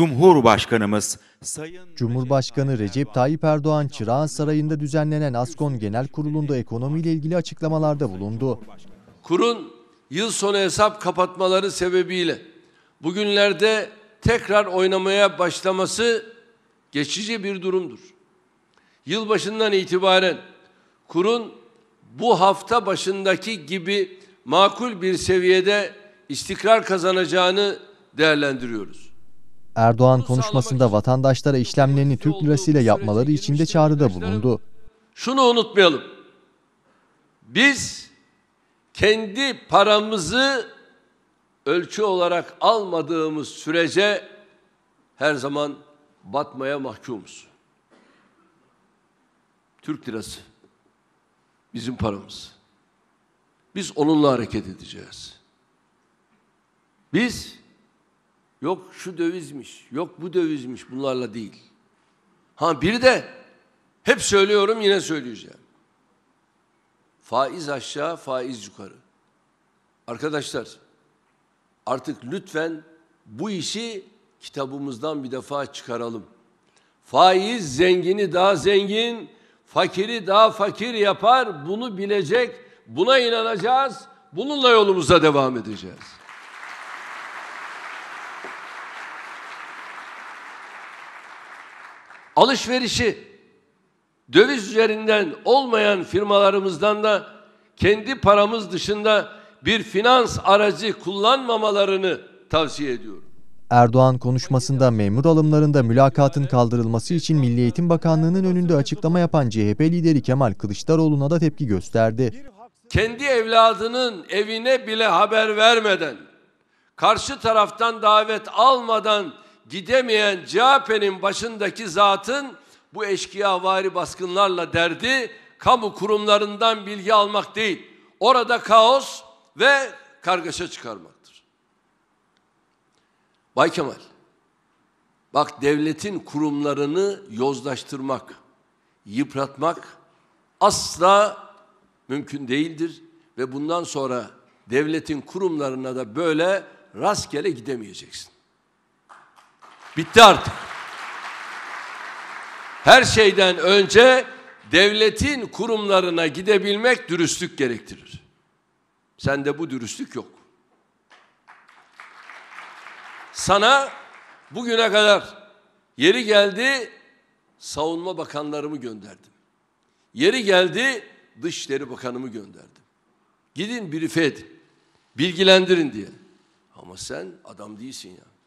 Cumhurbaşkanımız Sayın Cumhurbaşkanı Recep Tayyip Erdoğan Çırağan Sarayı'nda düzenlenen Askon Genel Kurulu'nda ekonomiyle ilgili açıklamalarda bulundu. Kurun yıl sonu hesap kapatmaları sebebiyle bugünlerde tekrar oynamaya başlaması geçici bir durumdur. Yılbaşından itibaren kurun bu hafta başındaki gibi makul bir seviyede istikrar kazanacağını değerlendiriyoruz. Erdoğan konuşmasında vatandaşlara işlemlerini Türk lirasıyla yapmaları için de çağrıda bulundu. Şunu unutmayalım. Biz kendi paramızı ölçü olarak almadığımız sürece her zaman batmaya mahkumuz. Türk lirası bizim paramız. Biz onunla hareket edeceğiz. Biz Yok şu dövizmiş, yok bu dövizmiş bunlarla değil. Ha bir de hep söylüyorum yine söyleyeceğim. Faiz aşağı, faiz yukarı. Arkadaşlar artık lütfen bu işi kitabımızdan bir defa çıkaralım. Faiz zengini daha zengin, fakiri daha fakir yapar. Bunu bilecek, buna inanacağız. Bununla yolumuza devam edeceğiz. alışverişi döviz üzerinden olmayan firmalarımızdan da kendi paramız dışında bir finans aracı kullanmamalarını tavsiye ediyorum. Erdoğan konuşmasında memur alımlarında mülakatın kaldırılması için Milli Eğitim Bakanlığı'nın önünde açıklama yapan CHP lideri Kemal Kılıçdaroğlu'na da tepki gösterdi. Kendi evladının evine bile haber vermeden, karşı taraftan davet almadan gidemeyen CHP'nin başındaki zatın bu eşkıyavari baskınlarla derdi kamu kurumlarından bilgi almak değil. Orada kaos ve kargaşa çıkarmaktır. Bay Kemal, bak devletin kurumlarını yozlaştırmak, yıpratmak asla mümkün değildir. Ve bundan sonra devletin kurumlarına da böyle rastgele gidemeyeceksin. Bitti artık. Her şeyden önce devletin kurumlarına gidebilmek dürüstlük gerektirir. Sende bu dürüstlük yok. Sana bugüne kadar yeri geldi savunma bakanlarımı gönderdim. Yeri geldi dışişleri bakanımı gönderdim. Gidin brief edin, bilgilendirin diye. Ama sen adam değilsin ya.